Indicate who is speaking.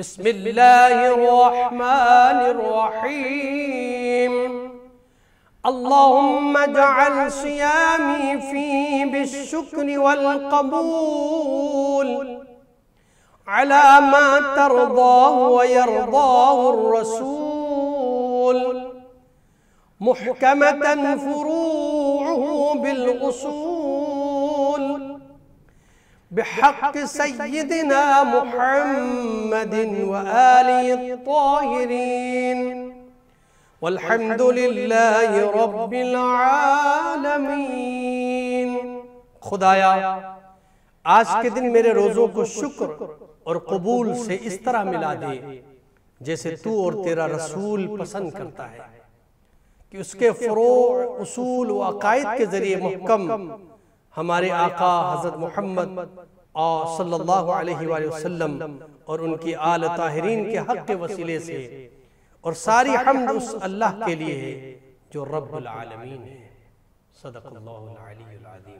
Speaker 1: بسم الله الرحمن الرحيم اللهم اجعل صيامي فيه بالشكر والقبول على ما ترضاه ويرضاه الرسول محكمة فروعه بالأصول بحق سيدنا محمد محمد وآله الطاهرين
Speaker 2: والحمد لله رب
Speaker 1: العالمين
Speaker 2: خدایا آج کے دن میرے روزوں کو شکر اور قبول سے اس طرح ملا دے جیسے تو اور تیرا رسول پسند کرتا ہے کہ اس کے فروع اصول و عقائد کے ذریعے محکم ہمارے آقا حضرت محمد اور صلی اللہ علیہ وآلہ وسلم اور ان کی آل تاہرین کے حق کے وسیلے سے اور ساری حمد اس اللہ کے لیے ہے جو رب العالمین ہے صدق اللہ